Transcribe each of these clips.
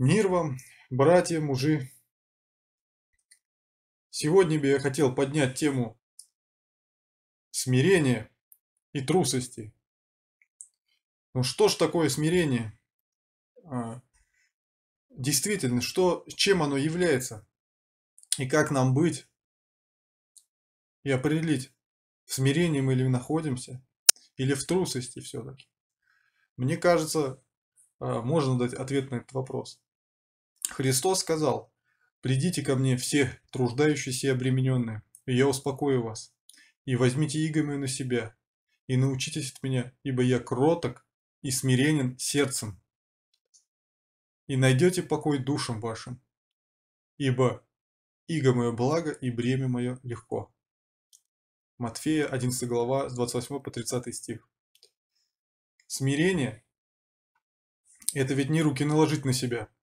Мир вам, братья, мужи. Сегодня бы я хотел поднять тему смирения и трусости. Ну что ж такое смирение? А, действительно, что, чем оно является? И как нам быть? И определить, в смирении мы ли находимся, или в трусости все-таки. Мне кажется, а, можно дать ответ на этот вопрос. Христос сказал, «Придите ко мне все труждающиеся и обремененные, и я успокою вас, и возьмите иго на себя, и научитесь от меня, ибо я кроток и смиренен сердцем, и найдете покой душам вашим, ибо иго мое благо и бремя мое легко». Матфея 11 глава с 28 по 30 стих. Смирение – это ведь не руки наложить на себя –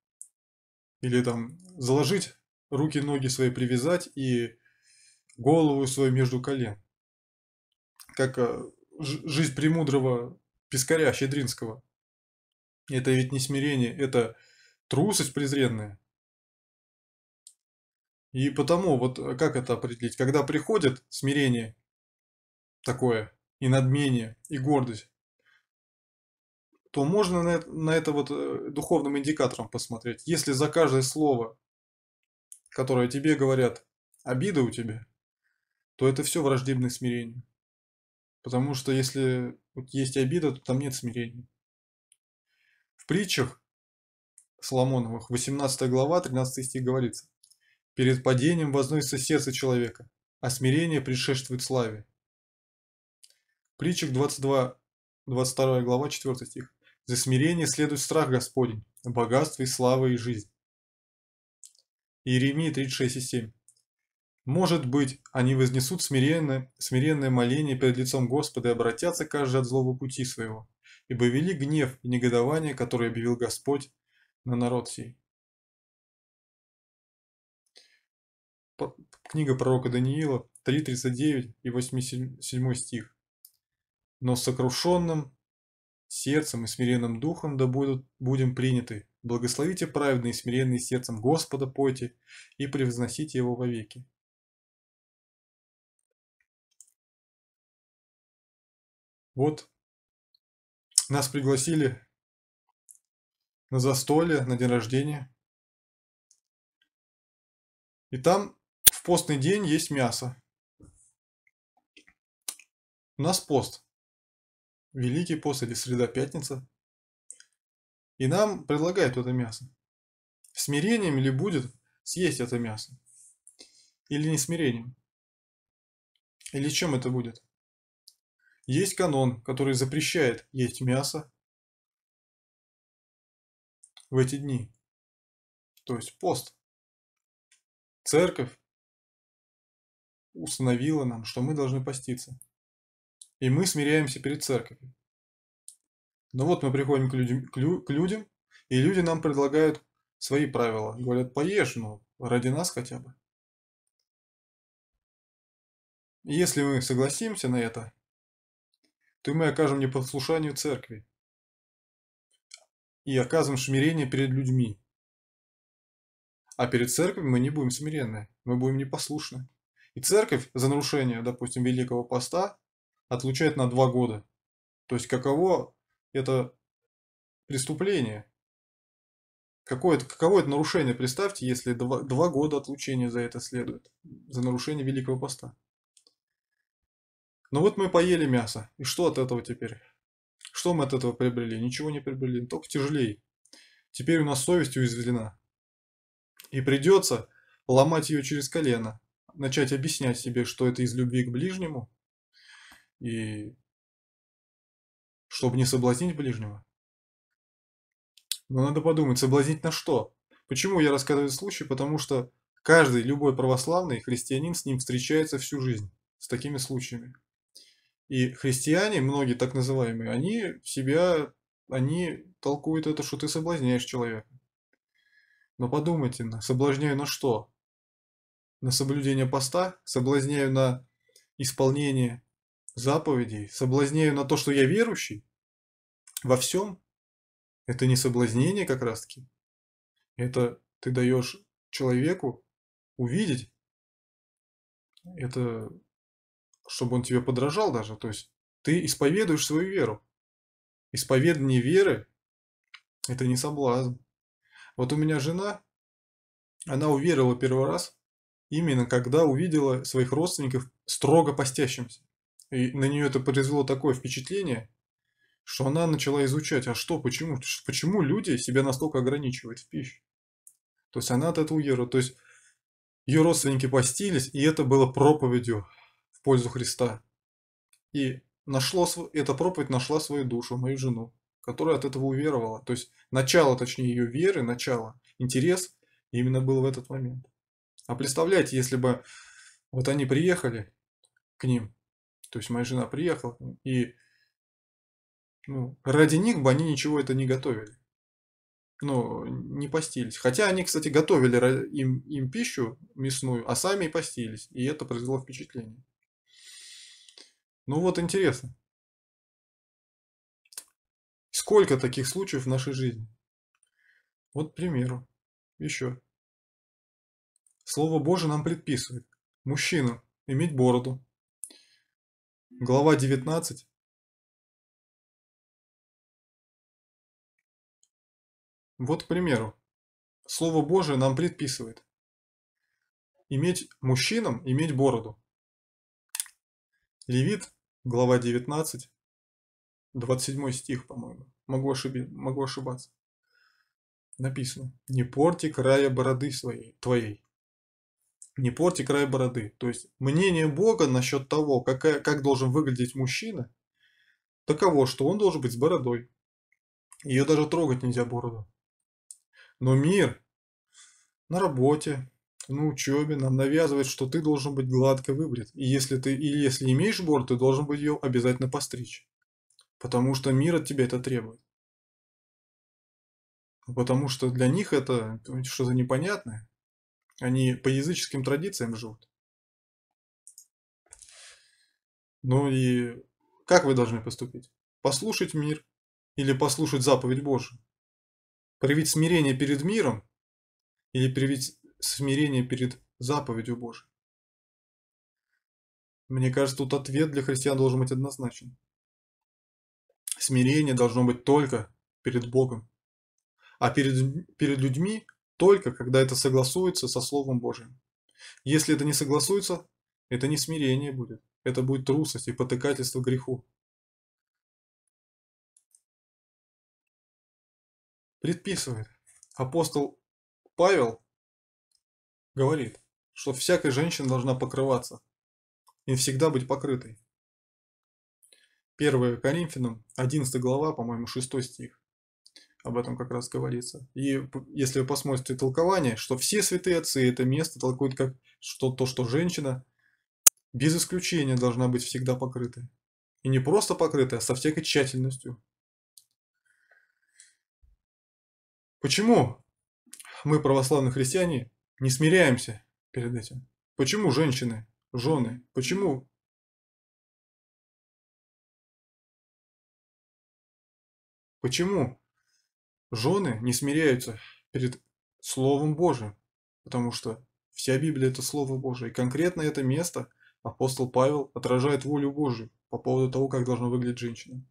или там заложить руки, ноги свои привязать и голову свою между колен. Как а, жизнь премудрого пескаря Щедринского. Это ведь не смирение, это трусость презренная. И потому, вот а, как это определить? Когда приходит смирение такое, и надмение, и гордость, то можно на, на это вот э, духовным индикатором посмотреть. Если за каждое слово, которое тебе говорят, обида у тебя, то это все враждебное смирение. Потому что если есть обида, то там нет смирения. В притчах Соломоновых, 18 глава, 13 стих говорится. «Перед падением возносится сердце человека, а смирение предшествует славе». Притчах 22, 22 глава, 4 стих. За смирение следует страх Господень, богатство и слава и жизнь. Иеремия 36,7 «Может быть, они вознесут смиренное, смиренное моление перед лицом Господа и обратятся каждый от злого пути своего, ибо вели гнев и негодование, которое объявил Господь на народ сей». Книга пророка Даниила 3.39 и 87 стих. «Но сокрушенным сердцем и смиренным духом да будут, будем приняты. Благословите праведные и смиренные сердцем Господа пойте и превозносите Его вовеки. Вот нас пригласили на застолье, на день рождения. И там в постный день есть мясо. У нас пост. Великий пост или среда пятница. И нам предлагают это мясо. Смирением ли будет съесть это мясо? Или не смирением? Или чем это будет? Есть канон, который запрещает есть мясо в эти дни. То есть пост. Церковь установила нам, что мы должны поститься и мы смиряемся перед церковью. Но ну вот мы приходим к людям, к, лю, к людям, и люди нам предлагают свои правила. Говорят, поешь, ну, ради нас хотя бы. если мы согласимся на это, то мы окажем непослушанию церкви и окажем смирение перед людьми. А перед церковью мы не будем смиренны, мы будем непослушны. И церковь за нарушение, допустим, Великого Поста отлучать на два года. То есть каково это преступление? Какое это, каково это нарушение, представьте, если два, два года отлучения за это следует, за нарушение Великого Поста. Ну вот мы поели мясо, и что от этого теперь? Что мы от этого приобрели? Ничего не приобрели, только тяжелее. Теперь у нас совесть уязвлена. И придется ломать ее через колено, начать объяснять себе, что это из любви к ближнему, и чтобы не соблазнить ближнего. Но надо подумать, соблазнить на что? Почему я рассказываю случай? Потому что каждый, любой православный христианин с ним встречается всю жизнь, с такими случаями. И христиане, многие так называемые, они себя, они толкуют это, что ты соблазняешь человека. Но подумайте, соблазняю на что? На соблюдение поста? Соблазняю на исполнение заповедей соблазнею на то, что я верующий во всем, это не соблазнение как раз-таки. Это ты даешь человеку увидеть, это чтобы он тебе подражал даже. То есть ты исповедуешь свою веру. Исповедание веры – это не соблазн. Вот у меня жена, она уверовала первый раз, именно когда увидела своих родственников строго постящимся. И на нее это произвело такое впечатление, что она начала изучать, а что, почему, почему люди себя настолько ограничивают в пище. То есть она от этого уехала. То есть ее родственники постились, и это было проповедью в пользу Христа. И нашло, эта проповедь нашла свою душу, мою жену, которая от этого уверовала. То есть начало, точнее, ее веры, начало, интерес именно был в этот момент. А представляете, если бы вот они приехали к ним, то есть моя жена приехала, и ну, ради них бы они ничего это не готовили. Ну, не постились. Хотя они, кстати, готовили им, им пищу мясную, а сами и постились. И это произвело впечатление. Ну вот интересно. Сколько таких случаев в нашей жизни? Вот, к примеру, еще. Слово Божие нам предписывает мужчинам иметь бороду, Глава 19. Вот, к примеру, Слово Божие нам предписывает иметь мужчинам иметь бороду. Левит, глава 19, 27 стих, по-моему. Могу, ошиби, могу ошибаться. Написано. Не порти края бороды своей, твоей, не порти край бороды. То есть мнение Бога насчет того, как как должен выглядеть мужчина, таково, что он должен быть с бородой. Ее даже трогать нельзя бороду. Но мир на работе, на учебе нам навязывает, что ты должен быть гладко выбрит. И если ты или если имеешь бороду, ты должен быть ее обязательно постричь. Потому что мир от тебя это требует. Потому что для них это что-то непонятное. Они по языческим традициям живут. Ну и как вы должны поступить? Послушать мир или послушать заповедь Божию? Проявить смирение перед миром или проявить смирение перед заповедью Божией? Мне кажется, тут ответ для христиан должен быть однозначен. Смирение должно быть только перед Богом. А перед, перед людьми только когда это согласуется со Словом Божьим. Если это не согласуется, это не смирение будет, это будет трусость и потыкательство греху. Предписывает. Апостол Павел говорит, что всякая женщина должна покрываться и всегда быть покрытой. 1 Коринфянам, 11 глава, по-моему, 6 стих об этом как раз говорится. И если вы посмотрите толкование, что все святые отцы это место толкуют как что то, что женщина без исключения должна быть всегда покрыта. И не просто покрытая, а со всякой тщательностью. Почему мы, православные христиане, не смиряемся перед этим? Почему женщины, жены, почему Почему Жены не смиряются перед Словом Божиим, потому что вся Библия – это Слово Божие. И конкретно это место апостол Павел отражает волю Божию по поводу того, как должна выглядеть женщина.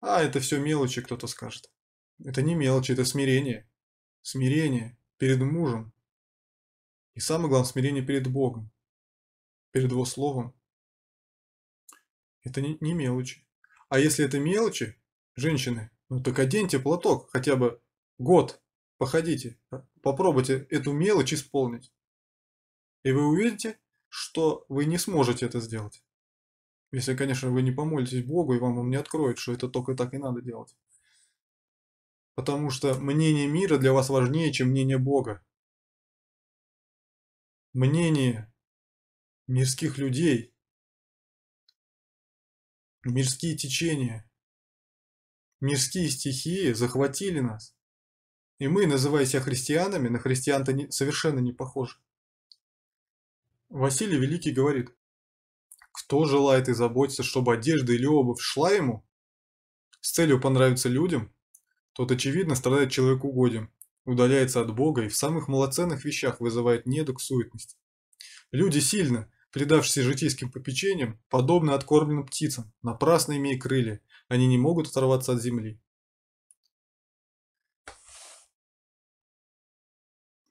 А, это все мелочи, кто-то скажет. Это не мелочи, это смирение. Смирение перед мужем. И самое главное, смирение перед Богом, перед Его Словом. Это не, не мелочи. А если это мелочи, женщины, ну так оденьте платок хотя бы год, походите, а, попробуйте эту мелочь исполнить. И вы увидите, что вы не сможете это сделать. Если, конечно, вы не помолитесь Богу, и вам он не откроет, что это только так и надо делать. Потому что мнение мира для вас важнее, чем мнение Бога. Мнение мирских людей, мирские течения – Мирские стихии захватили нас. И мы, называя себя христианами, на христиан-то совершенно не похожи. Василий Великий говорит, кто желает и заботится, чтобы одежда или обувь шла ему, с целью понравиться людям, тот, очевидно, страдает человек угодием, удаляется от Бога и в самых малоценных вещах вызывает недуг суетности. Люди сильно, предавшись житейским попечениям, подобно откормленным птицам, напрасно имея крылья, они не могут оторваться от земли.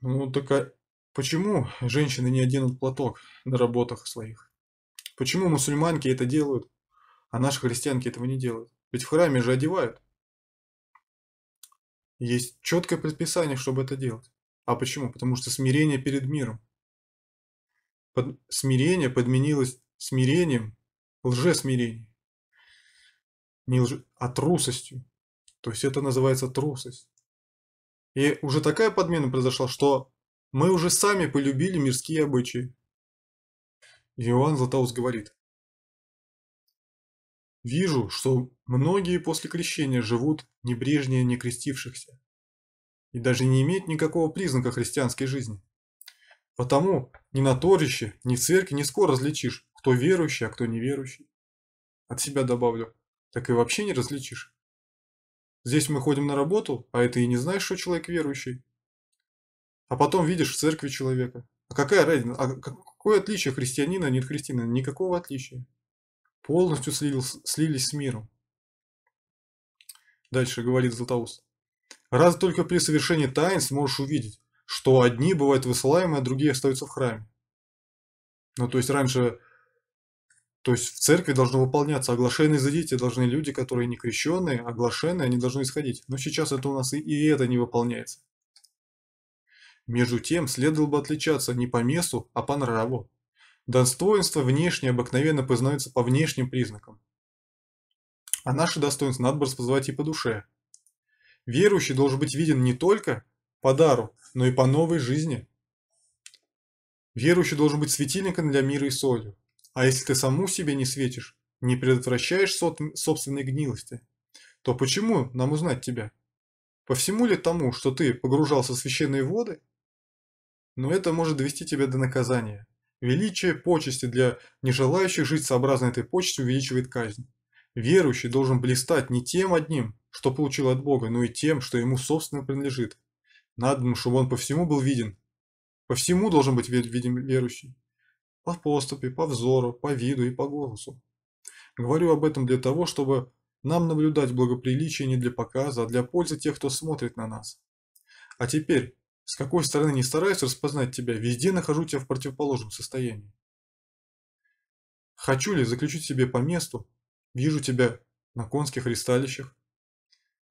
Ну так а почему женщины не оденут платок на работах своих? Почему мусульманки это делают, а наши христианки этого не делают? Ведь в храме же одевают. Есть четкое предписание, чтобы это делать. А почему? Потому что смирение перед миром. Под... Смирение подменилось смирением, лжесмирением Не лж... а трусостью. То есть это называется трусость. И уже такая подмена произошла, что мы уже сами полюбили мирские обычаи. Иоанн Златоуст говорит, Вижу, что многие после крещения живут небрежнее некрестившихся и даже не имеют никакого признака христианской жизни. Потому ни на торище, ни в церкви не скоро различишь, кто верующий, а кто неверующий. От себя добавлю, так и вообще не различишь. Здесь мы ходим на работу, а это и не знаешь, что человек верующий. А потом видишь в церкви человека. А какая разница? А какое отличие христианина нет христианина? Никакого отличия. Полностью слил, слились с миром. Дальше говорит Златоуст. Раз только при совершении таинств можешь увидеть, что одни бывают высылаемые, а другие остаются в храме. Ну, то есть раньше, то есть в церкви должно выполняться, оглашенные зайдите должны люди, которые не крещенные, оглашенные, они должны исходить. Но сейчас это у нас и, и это не выполняется. Между тем, следовало бы отличаться не по месту, а по нраву. Достоинство внешнее обыкновенно познается по внешним признакам. А наше достоинство надо бы распознавать и по душе. Верующий должен быть виден не только по дару, но и по новой жизни. Верующий должен быть светильником для мира и солью. А если ты саму себе не светишь, не предотвращаешь собственной гнилости, то почему нам узнать тебя? По всему ли тому, что ты погружался в священные воды? Но это может довести тебя до наказания. Величие почести для нежелающих жить сообразно этой почести увеличивает казнь. Верующий должен блистать не тем одним, что получил от Бога, но и тем, что ему собственно принадлежит. Надо, ну, чтобы он по всему был виден. По всему должен быть виден верующий. По поступе, по взору, по виду и по голосу. Говорю об этом для того, чтобы нам наблюдать благоприличие не для показа, а для пользы тех, кто смотрит на нас. А теперь, с какой стороны не стараюсь распознать тебя, везде нахожу тебя в противоположном состоянии. Хочу ли заключить себе по месту, вижу тебя на конских ристалищах,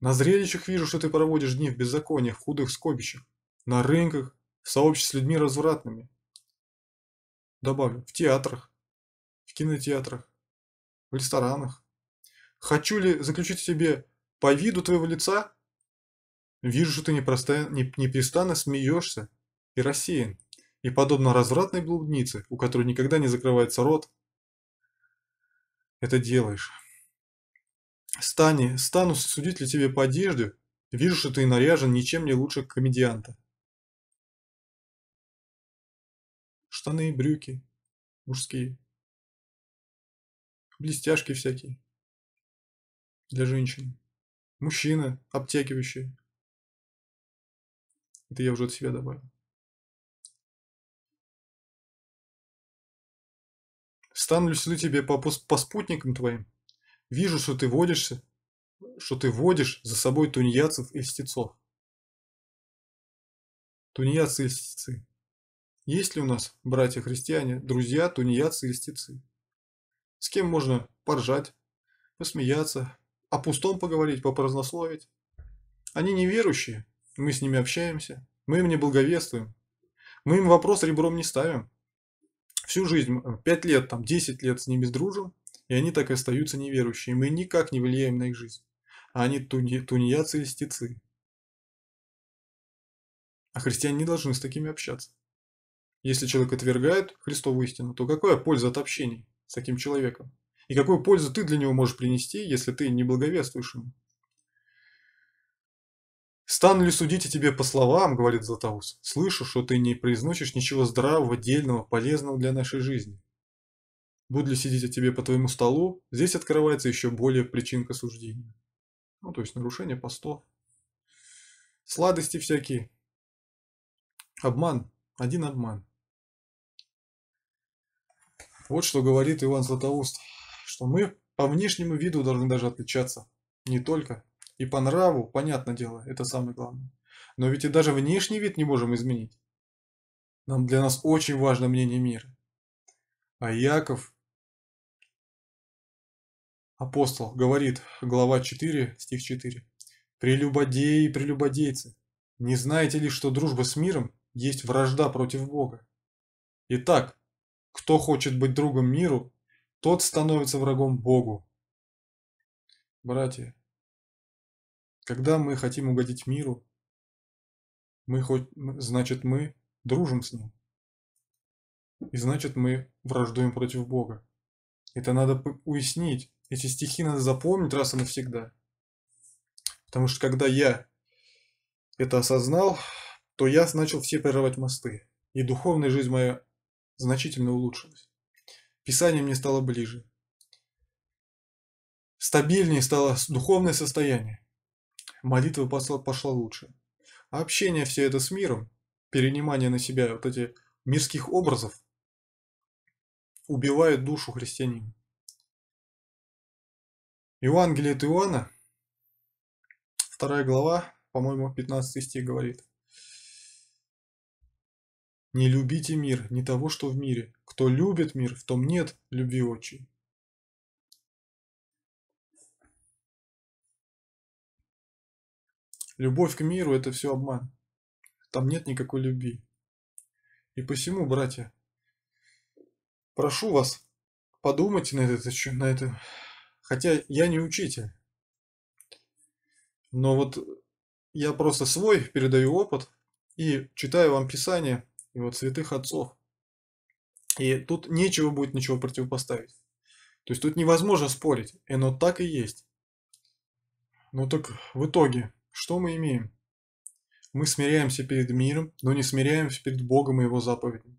на зрелищах вижу, что ты проводишь дни в беззакониях, в худых скобищах, на рынках, в сообществе с людьми развратными. Добавлю, в театрах, в кинотеатрах, в ресторанах. Хочу ли заключить тебе по виду твоего лица? Вижу, что ты непросто... непрестанно смеешься и рассеян, и подобно развратной блуднице, у которой никогда не закрывается рот, это делаешь. Стани, стану судить ли тебе по одежде? Вижу, что ты наряжен ничем не лучше комедианта. Штаны и брюки. Мужские. Блестяшки всякие. Для женщин. Мужчина, обтягивающие. Это я уже от себя добавил. Стану ли тебе по, по спутникам твоим? Вижу, что ты водишься, что ты водишь за собой тунеядцев и льстецов. Тунеядцы и льстецы. Есть ли у нас, братья-христиане, друзья, тунеядцы и льстецы? С кем можно поржать, посмеяться, о пустом поговорить, попразднословить? Они неверующие, мы с ними общаемся, мы им не благовествуем, мы им вопрос ребром не ставим. Всю жизнь, пять лет, там, десять лет с ними дружим, и они так и остаются неверующими, мы никак не влияем на их жизнь. А они туни тунеядцы и льстецы. А христиане не должны с такими общаться. Если человек отвергает Христову истину, то какая польза от общения с таким человеком? И какую пользу ты для него можешь принести, если ты не благовествуешь ему? «Стану ли судить о тебе по словам, — говорит Златоус, — слышу, что ты не произносишь ничего здравого, дельного, полезного для нашей жизни. Будет ли сидеть о тебе по твоему столу, здесь открывается еще более причинка суждения. Ну, то есть нарушение постов. Сладости всякие. Обман. Один обман. Вот что говорит Иван Златоуст, что мы по внешнему виду должны даже отличаться. Не только. И по нраву, понятное дело, это самое главное. Но ведь и даже внешний вид не можем изменить. Нам для нас очень важно мнение мира. А Яков Апостол говорит, глава 4, стих 4. «Прелюбодеи и прелюбодейцы, не знаете ли, что дружба с миром есть вражда против Бога? Итак, кто хочет быть другом миру, тот становится врагом Богу». Братья, когда мы хотим угодить миру, мы хоть, значит, мы дружим с ним. И значит, мы враждуем против Бога. Это надо уяснить. Эти стихи надо запомнить раз и навсегда. Потому что когда я это осознал, то я начал все прорывать мосты. И духовная жизнь моя значительно улучшилась. Писание мне стало ближе. Стабильнее стало духовное состояние. Молитва пошла, пошла лучше. А общение все это с миром, перенимание на себя вот эти мирских образов убивает душу христианина. Евангелие от Иоанна, вторая глава, по-моему, 15 стих говорит. «Не любите мир, не того, что в мире. Кто любит мир, в том нет любви отчей». Любовь к миру – это все обман. Там нет никакой любви. И посему, братья, прошу вас, подумайте на, этот, на, это, Хотя я не учитель. Но вот я просто свой передаю опыт и читаю вам Писание и вот святых отцов. И тут нечего будет ничего противопоставить. То есть тут невозможно спорить, и оно так и есть. Но ну так в итоге, что мы имеем? Мы смиряемся перед миром, но не смиряемся перед Богом и Его заповедями.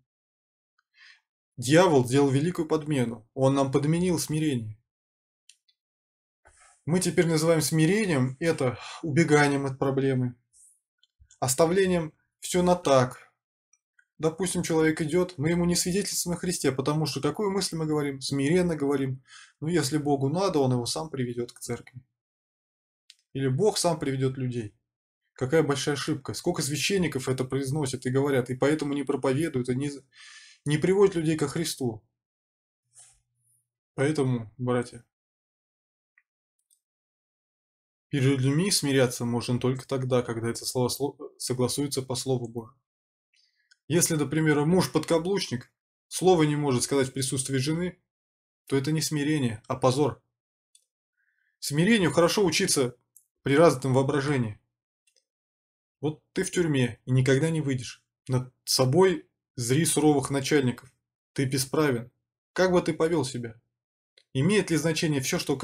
Дьявол сделал великую подмену, он нам подменил смирение мы теперь называем смирением это убеганием от проблемы, оставлением все на так. Допустим, человек идет, мы ему не свидетельствуем о Христе, потому что какую мысль мы говорим? Смиренно говорим. Но ну, если Богу надо, он его сам приведет к церкви. Или Бог сам приведет людей. Какая большая ошибка. Сколько священников это произносят и говорят, и поэтому не проповедуют, и не, не приводят людей ко Христу. Поэтому, братья, Перед людьми смиряться можно только тогда, когда это слово согласуется по слову Божьему. Если, например, муж подкаблучник, слово не может сказать в присутствии жены, то это не смирение, а позор. Смирению хорошо учиться при развитом воображении. Вот ты в тюрьме и никогда не выйдешь. Над собой зри суровых начальников. Ты бесправен. Как бы ты повел себя? Имеет ли значение все, что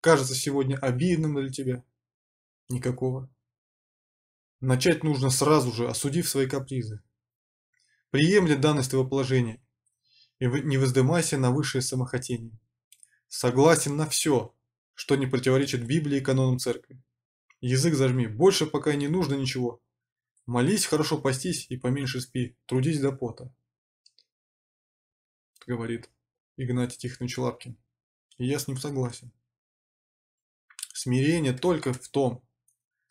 кажется сегодня обидным для тебя? Никакого. Начать нужно сразу же, осудив свои капризы. Приемли данность твоего положения и не воздымайся на высшее самохотение. Согласен на все, что не противоречит Библии и канонам церкви. Язык зажми, больше пока не нужно ничего. Молись, хорошо постись и поменьше спи, трудись до пота. Говорит Игнатий Тихонович Лапкин. И я с ним согласен. Смирение только в том,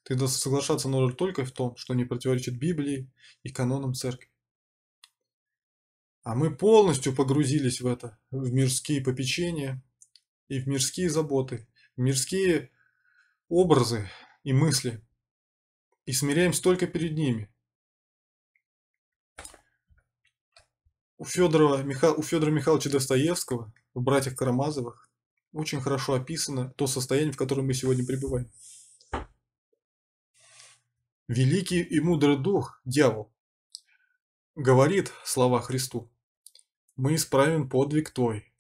ты соглашаться нужно только в том, что не противоречит Библии и канонам церкви. А мы полностью погрузились в это, в мирские попечения и в мирские заботы, в мирские образы и мысли, и смиряемся только перед ними. У Федора, Миха... у Федора Михайловича Достоевского в «Братьях Карамазовых» очень хорошо описано то состояние, в котором мы сегодня пребываем. Великий и мудрый дух, дьявол, говорит слова Христу, мы исправим подвиг твой.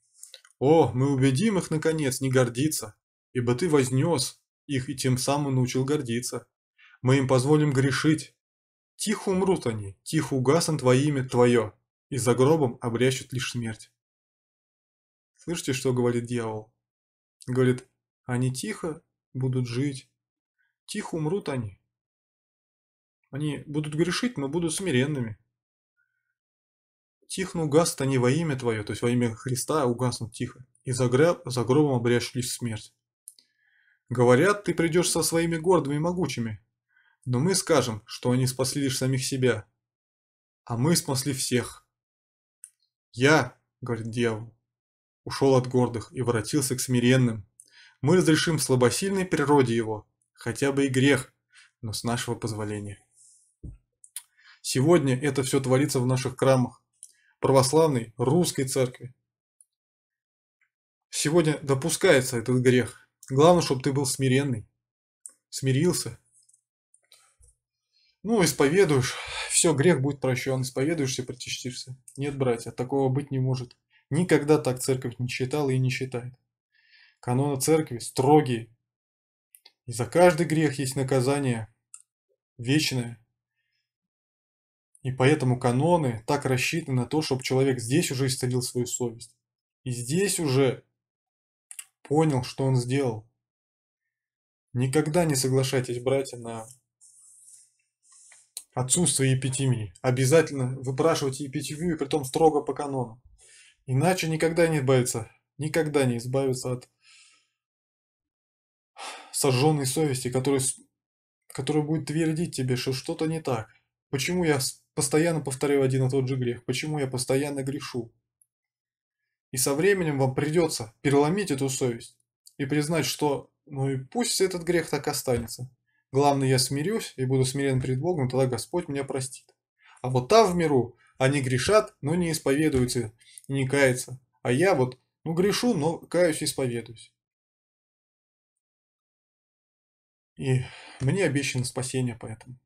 О, мы убедим их, наконец, не гордиться, ибо ты вознес их и тем самым научил гордиться. Мы им позволим грешить. Тихо умрут они, тихо угаснут во имя твое, и за гробом обрящут лишь смерть. Слышите, что говорит дьявол? Говорит, они тихо будут жить, тихо умрут они. Они будут грешить, но будут смиренными. Тихо угаснут они во имя Твое, то есть во имя Христа угаснут тихо, и за, гроб, за гробом обрящились смерть. Говорят, ты придешь со своими гордыми и могучими, но мы скажем, что они спасли лишь самих себя, а мы спасли всех. Я, говорит дьявол, ушел от гордых и воротился к смиренным. Мы разрешим слабосильной природе его, хотя бы и грех, но с нашего позволения. Сегодня это все творится в наших храмах, православной русской церкви. Сегодня допускается этот грех. Главное, чтобы ты был смиренный, смирился. Ну, исповедуешь, все, грех будет прощен, исповедуешься, причастишься. Нет, братья, такого быть не может. Никогда так церковь не считала и не считает. Каноны церкви строгие. И за каждый грех есть наказание вечное. И поэтому каноны так рассчитаны на то, чтобы человек здесь уже исцелил свою совесть. И здесь уже понял, что он сделал. Никогда не соглашайтесь, братья, на отсутствие епитемии. Обязательно выпрашивайте и при том строго по канону. Иначе никогда не избавиться, никогда не избавиться от сожженной совести, которая, которая будет твердить тебе, что что-то не так. Почему я постоянно повторяю один и тот же грех? Почему я постоянно грешу? И со временем вам придется переломить эту совесть и признать, что ну и пусть этот грех так останется. Главное, я смирюсь и буду смирен перед Богом, тогда Господь меня простит. А вот там в миру они грешат, но не исповедуются не каются. А я вот, ну грешу, но каюсь и исповедуюсь. И мне обещано спасение поэтому.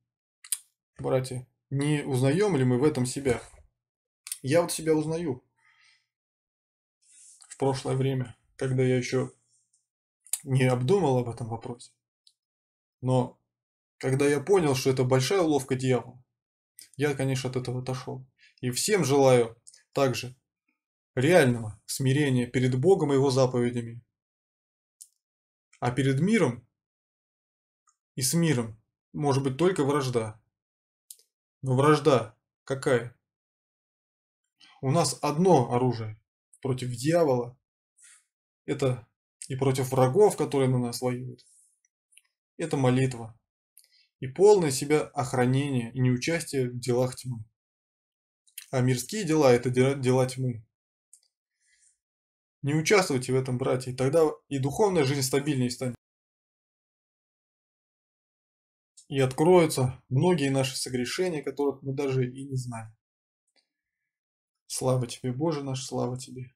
Братья, не узнаем ли мы в этом себя? Я вот себя узнаю. В прошлое время, когда я еще не обдумал об этом вопросе. Но когда я понял, что это большая уловка дьявола, я, конечно, от этого отошел. И всем желаю также реального смирения перед Богом и Его заповедями, а перед миром и с миром может быть только вражда. Но вражда какая? У нас одно оружие против дьявола. Это и против врагов, которые на нас воюют. Это молитва. И полное себя охранение и неучастие в делах тьмы. А мирские дела – это дела тьмы. Не участвуйте в этом, братья, и тогда и духовная жизнь стабильнее станет. И откроются многие наши согрешения, которых мы даже и не знаем. Слава тебе, Боже наш, слава тебе.